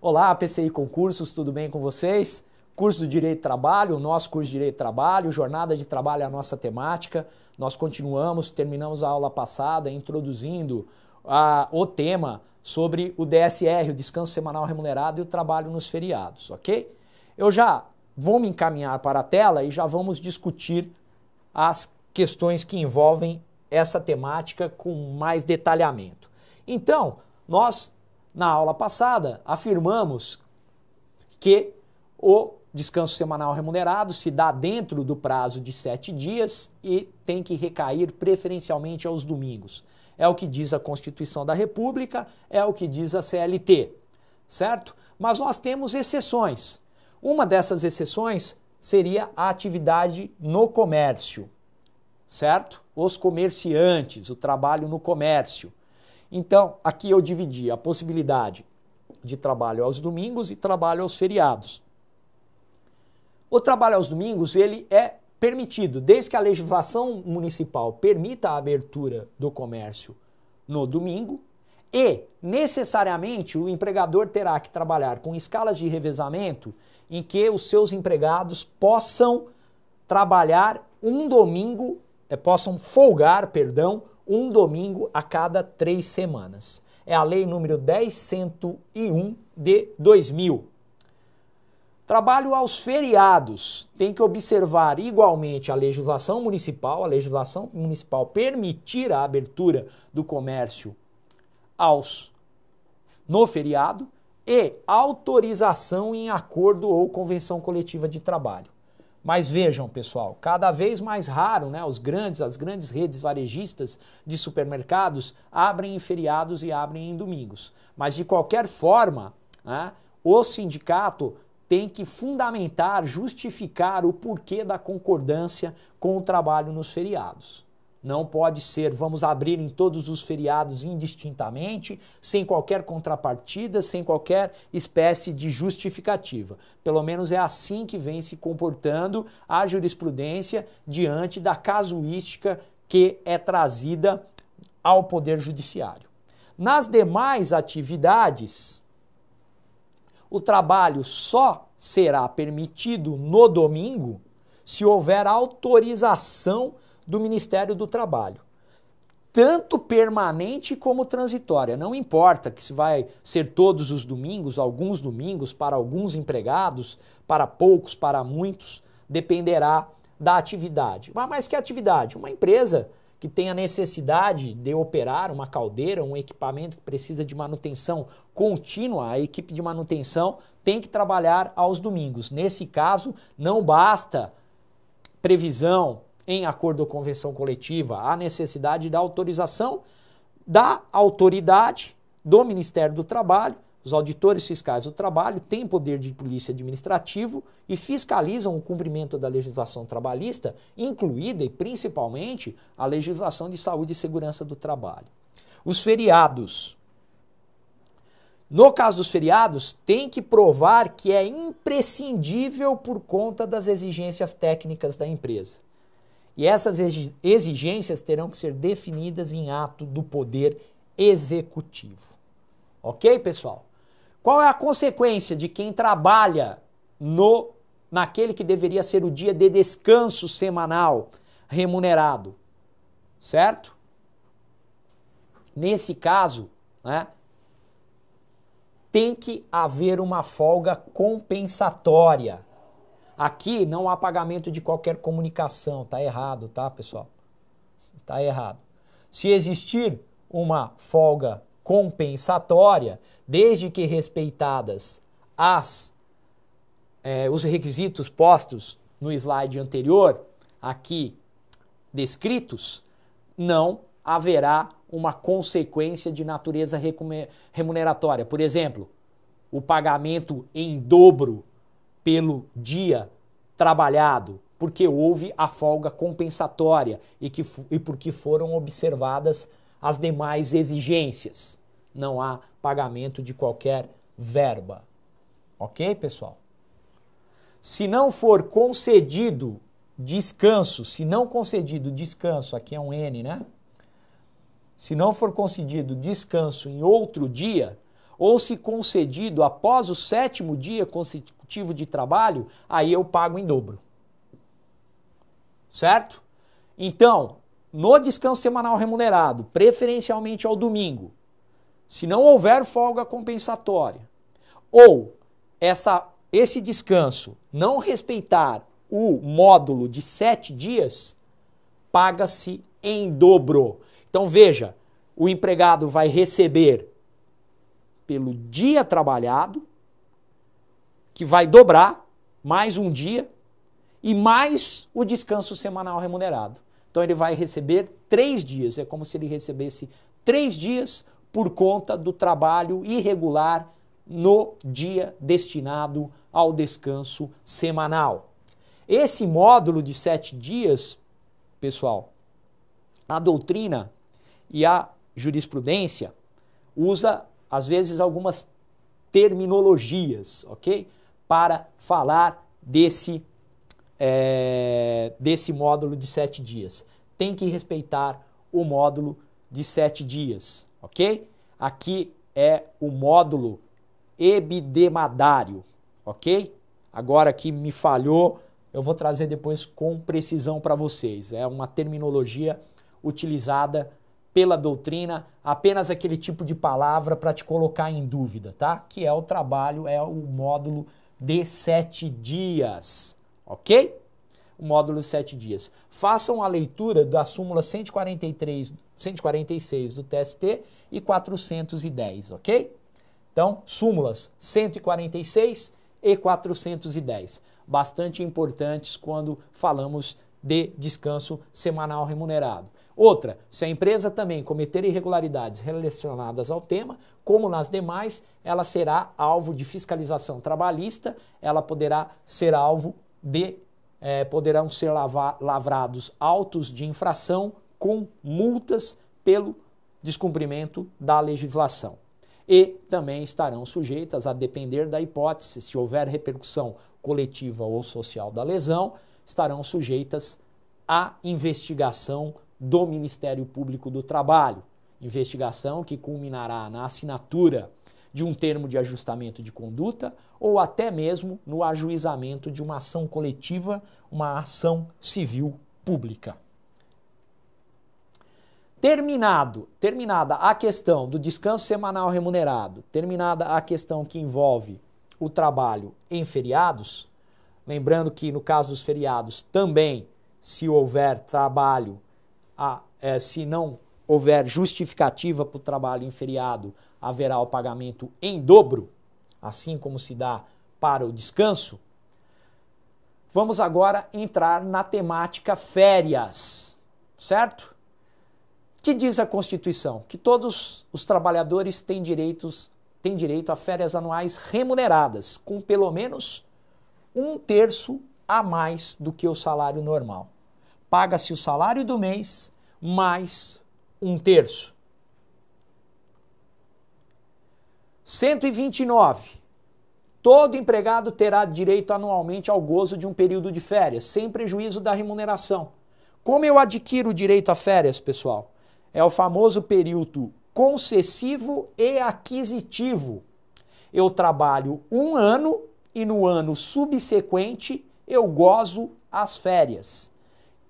Olá, PCI Concursos, tudo bem com vocês? Curso de Direito de Trabalho, o nosso curso de Direito de Trabalho, jornada de trabalho é a nossa temática. Nós continuamos, terminamos a aula passada introduzindo ah, o tema sobre o DSR, o descanso semanal remunerado e o trabalho nos feriados, ok? Eu já vou me encaminhar para a tela e já vamos discutir as questões que envolvem essa temática com mais detalhamento. Então, nós na aula passada, afirmamos que o descanso semanal remunerado se dá dentro do prazo de sete dias e tem que recair preferencialmente aos domingos. É o que diz a Constituição da República, é o que diz a CLT, certo? Mas nós temos exceções. Uma dessas exceções seria a atividade no comércio, certo? Os comerciantes, o trabalho no comércio. Então, aqui eu dividi a possibilidade de trabalho aos domingos e trabalho aos feriados. O trabalho aos domingos, ele é permitido, desde que a legislação municipal permita a abertura do comércio no domingo, e necessariamente o empregador terá que trabalhar com escalas de revezamento em que os seus empregados possam trabalhar um domingo, eh, possam folgar, perdão, um domingo a cada três semanas. É a lei número 1001 de 2000. Trabalho aos feriados. Tem que observar igualmente a legislação municipal. A legislação municipal permitir a abertura do comércio aos no feriado e autorização em acordo ou convenção coletiva de trabalho. Mas vejam, pessoal, cada vez mais raro, né? Os grandes, as grandes redes varejistas de supermercados abrem em feriados e abrem em domingos. Mas de qualquer forma, né, o sindicato tem que fundamentar, justificar o porquê da concordância com o trabalho nos feriados. Não pode ser, vamos abrir em todos os feriados indistintamente, sem qualquer contrapartida, sem qualquer espécie de justificativa. Pelo menos é assim que vem se comportando a jurisprudência diante da casuística que é trazida ao Poder Judiciário. Nas demais atividades, o trabalho só será permitido no domingo se houver autorização do Ministério do Trabalho. Tanto permanente como transitória. Não importa que se vai ser todos os domingos, alguns domingos, para alguns empregados, para poucos, para muitos, dependerá da atividade. Mas mais que atividade? Uma empresa que tenha a necessidade de operar uma caldeira, um equipamento que precisa de manutenção contínua, a equipe de manutenção tem que trabalhar aos domingos. Nesse caso, não basta previsão em acordo ou convenção coletiva, há necessidade da autorização da autoridade do Ministério do Trabalho. Os auditores fiscais do trabalho têm poder de polícia administrativo e fiscalizam o cumprimento da legislação trabalhista, incluída e principalmente a legislação de saúde e segurança do trabalho. Os feriados. No caso dos feriados, tem que provar que é imprescindível por conta das exigências técnicas da empresa. E essas exigências terão que ser definidas em ato do Poder Executivo. Ok, pessoal? Qual é a consequência de quem trabalha no naquele que deveria ser o dia de descanso semanal remunerado? Certo? Nesse caso, né, tem que haver uma folga compensatória Aqui não há pagamento de qualquer comunicação, tá errado, tá, pessoal? Tá errado. Se existir uma folga compensatória, desde que respeitadas as é, os requisitos postos no slide anterior, aqui descritos, não haverá uma consequência de natureza remuneratória. Por exemplo, o pagamento em dobro pelo dia trabalhado, porque houve a folga compensatória e, que, e porque foram observadas as demais exigências. Não há pagamento de qualquer verba. Ok, pessoal? Se não for concedido descanso, se não concedido descanso, aqui é um N, né? Se não for concedido descanso em outro dia, ou se concedido após o sétimo dia ativo de trabalho, aí eu pago em dobro. Certo? Então, no descanso semanal remunerado, preferencialmente ao domingo, se não houver folga compensatória, ou essa, esse descanso não respeitar o módulo de sete dias, paga-se em dobro. Então veja, o empregado vai receber pelo dia trabalhado que vai dobrar mais um dia e mais o descanso semanal remunerado. Então ele vai receber três dias, é como se ele recebesse três dias por conta do trabalho irregular no dia destinado ao descanso semanal. Esse módulo de sete dias, pessoal, a doutrina e a jurisprudência usa às vezes algumas terminologias, ok? para falar desse, é, desse módulo de sete dias. Tem que respeitar o módulo de sete dias, ok? Aqui é o módulo ebidemadário, ok? Agora que me falhou, eu vou trazer depois com precisão para vocês. É uma terminologia utilizada pela doutrina, apenas aquele tipo de palavra para te colocar em dúvida, tá? Que é o trabalho, é o módulo de sete dias, ok? O módulo de sete dias. Façam a leitura da súmula 143, 146 do TST e 410, ok? Então, súmulas 146 e 410, bastante importantes quando falamos de descanso semanal remunerado. Outra, se a empresa também cometer irregularidades relacionadas ao tema, como nas demais, ela será alvo de fiscalização trabalhista, ela poderá ser alvo de. Eh, poderão ser lavar, lavrados autos de infração com multas pelo descumprimento da legislação. E também estarão sujeitas, a depender da hipótese, se houver repercussão coletiva ou social da lesão, estarão sujeitas à investigação do Ministério Público do Trabalho, investigação que culminará na assinatura de um termo de ajustamento de conduta ou até mesmo no ajuizamento de uma ação coletiva, uma ação civil pública. Terminado, terminada a questão do descanso semanal remunerado, terminada a questão que envolve o trabalho em feriados, lembrando que no caso dos feriados também, se houver trabalho a, ah, é, se não houver justificativa para o trabalho em feriado, haverá o pagamento em dobro, assim como se dá para o descanso. Vamos agora entrar na temática férias, certo? Que diz a Constituição? Que todos os trabalhadores têm direitos têm direito a férias anuais remuneradas, com pelo menos um terço a mais do que o salário normal paga-se o salário do mês mais um terço. 129. Todo empregado terá direito anualmente ao gozo de um período de férias, sem prejuízo da remuneração. Como eu adquiro o direito a férias, pessoal? É o famoso período concessivo e aquisitivo. Eu trabalho um ano e no ano subsequente eu gozo as férias.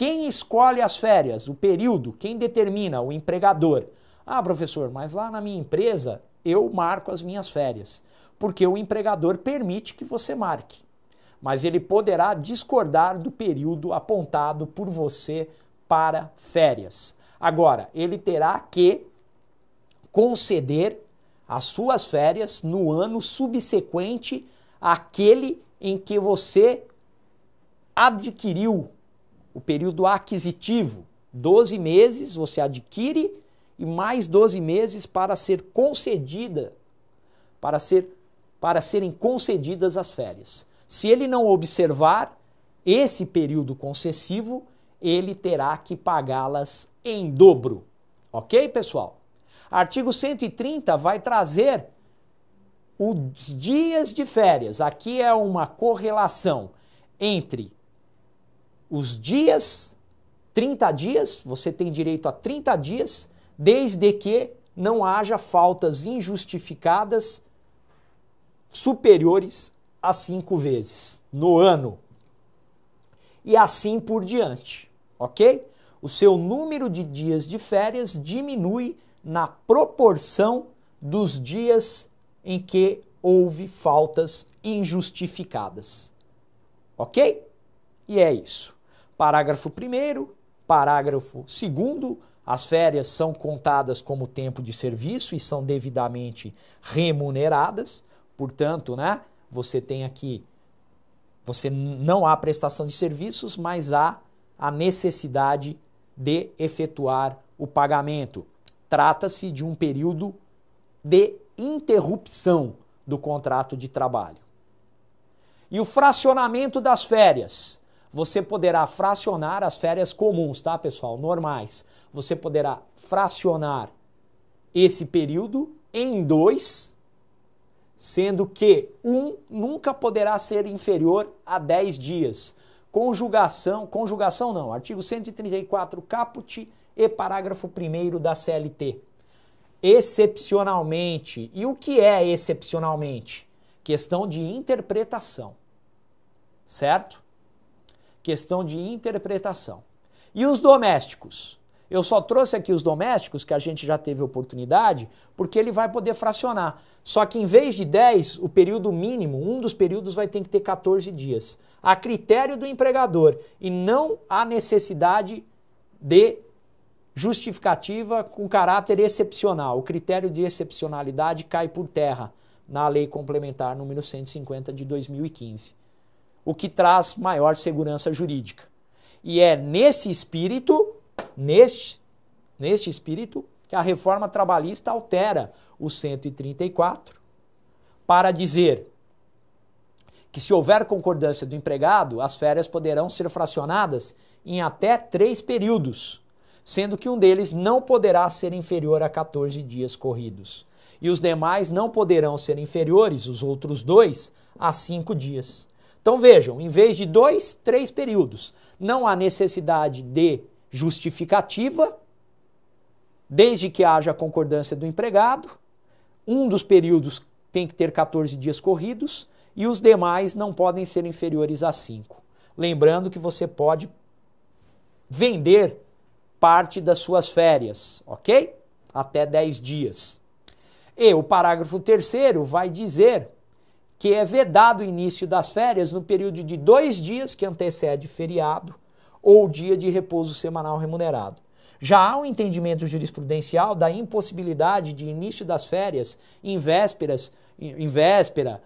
Quem escolhe as férias, o período, quem determina? O empregador. Ah, professor, mas lá na minha empresa eu marco as minhas férias, porque o empregador permite que você marque. Mas ele poderá discordar do período apontado por você para férias. Agora, ele terá que conceder as suas férias no ano subsequente àquele em que você adquiriu o período aquisitivo. 12 meses você adquire e mais 12 meses para ser concedida, para, ser, para serem concedidas as férias. Se ele não observar esse período concessivo, ele terá que pagá-las em dobro. Ok, pessoal? Artigo 130 vai trazer os dias de férias. Aqui é uma correlação entre os dias, 30 dias, você tem direito a 30 dias, desde que não haja faltas injustificadas superiores a cinco vezes no ano. E assim por diante, ok? O seu número de dias de férias diminui na proporção dos dias em que houve faltas injustificadas. Ok? E é isso. Parágrafo 1, parágrafo 2, as férias são contadas como tempo de serviço e são devidamente remuneradas. Portanto, né, você tem aqui, você não há prestação de serviços, mas há a necessidade de efetuar o pagamento. Trata-se de um período de interrupção do contrato de trabalho. E o fracionamento das férias você poderá fracionar as férias comuns, tá, pessoal? Normais. Você poderá fracionar esse período em dois, sendo que um nunca poderá ser inferior a 10 dias. Conjugação, conjugação não, artigo 134, caput e parágrafo 1 da CLT. Excepcionalmente. E o que é excepcionalmente? Questão de interpretação. Certo? questão de interpretação. E os domésticos? Eu só trouxe aqui os domésticos, que a gente já teve oportunidade, porque ele vai poder fracionar. Só que em vez de 10, o período mínimo, um dos períodos vai ter que ter 14 dias. A critério do empregador. E não há necessidade de justificativa com caráter excepcional. O critério de excepcionalidade cai por terra na Lei Complementar número 150 de 2015 o que traz maior segurança jurídica. E é nesse espírito, neste, neste espírito, que a reforma trabalhista altera o 134 para dizer que se houver concordância do empregado, as férias poderão ser fracionadas em até três períodos, sendo que um deles não poderá ser inferior a 14 dias corridos. E os demais não poderão ser inferiores, os outros dois, a cinco dias. Então vejam, em vez de dois, três períodos. Não há necessidade de justificativa, desde que haja concordância do empregado. Um dos períodos tem que ter 14 dias corridos e os demais não podem ser inferiores a cinco. Lembrando que você pode vender parte das suas férias, ok? Até 10 dias. E o parágrafo terceiro vai dizer que é vedado o início das férias no período de dois dias que antecede feriado ou dia de repouso semanal remunerado. Já há um entendimento jurisprudencial da impossibilidade de início das férias em vésperas, em véspera,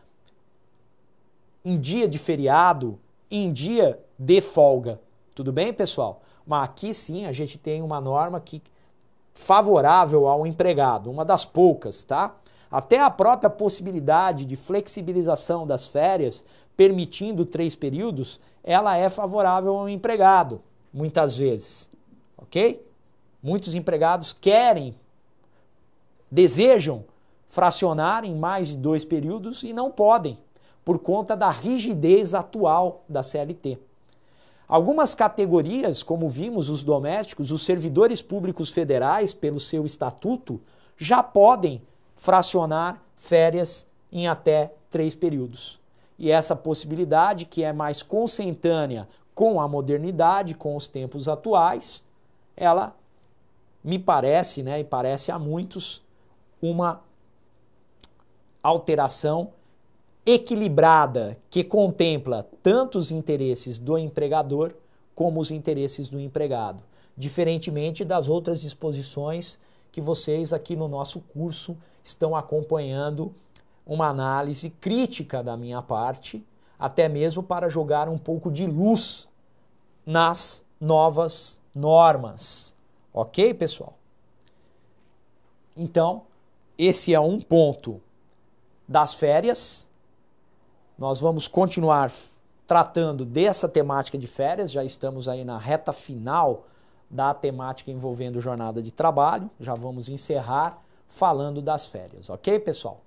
em dia de feriado, em dia de folga. Tudo bem, pessoal? Mas aqui sim a gente tem uma norma que favorável ao empregado, uma das poucas, tá? Até a própria possibilidade de flexibilização das férias, permitindo três períodos, ela é favorável ao empregado, muitas vezes. Ok? Muitos empregados querem, desejam fracionar em mais de dois períodos e não podem, por conta da rigidez atual da CLT. Algumas categorias, como vimos, os domésticos, os servidores públicos federais, pelo seu estatuto, já podem fracionar férias em até três períodos. E essa possibilidade, que é mais consentânea com a modernidade, com os tempos atuais, ela me parece, né, e parece a muitos, uma alteração equilibrada que contempla tanto os interesses do empregador como os interesses do empregado, diferentemente das outras disposições que vocês aqui no nosso curso estão acompanhando uma análise crítica da minha parte, até mesmo para jogar um pouco de luz nas novas normas. Ok, pessoal? Então, esse é um ponto das férias. Nós vamos continuar tratando dessa temática de férias, já estamos aí na reta final da temática envolvendo jornada de trabalho, já vamos encerrar falando das férias, ok, pessoal?